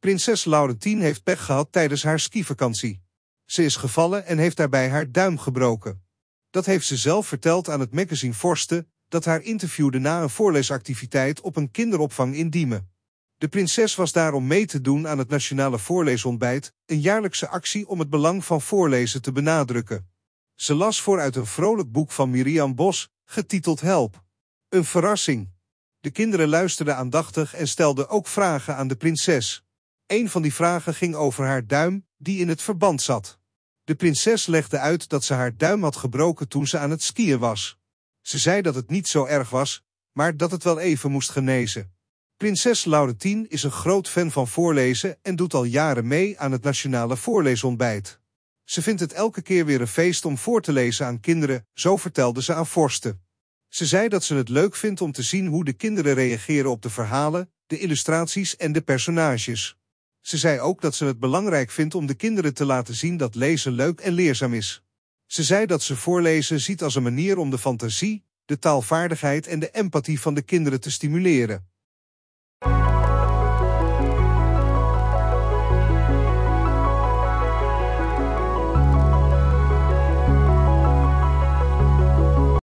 Prinses Laurentien heeft pech gehad tijdens haar skivakantie. Ze is gevallen en heeft daarbij haar duim gebroken. Dat heeft ze zelf verteld aan het magazine Forsten, dat haar interviewde na een voorleesactiviteit op een kinderopvang in Diemen. De prinses was daarom mee te doen aan het Nationale Voorleesontbijt, een jaarlijkse actie om het belang van voorlezen te benadrukken. Ze las voor uit een vrolijk boek van Miriam Bos, getiteld Help. Een verrassing. De kinderen luisterden aandachtig en stelden ook vragen aan de prinses. Een van die vragen ging over haar duim, die in het verband zat. De prinses legde uit dat ze haar duim had gebroken toen ze aan het skiën was. Ze zei dat het niet zo erg was, maar dat het wel even moest genezen. Prinses Laurentien is een groot fan van voorlezen en doet al jaren mee aan het nationale voorleesontbijt. Ze vindt het elke keer weer een feest om voor te lezen aan kinderen, zo vertelde ze aan Forsten. Ze zei dat ze het leuk vindt om te zien hoe de kinderen reageren op de verhalen, de illustraties en de personages. Ze zei ook dat ze het belangrijk vindt om de kinderen te laten zien dat lezen leuk en leerzaam is. Ze zei dat ze voorlezen ziet als een manier om de fantasie, de taalvaardigheid en de empathie van de kinderen te stimuleren.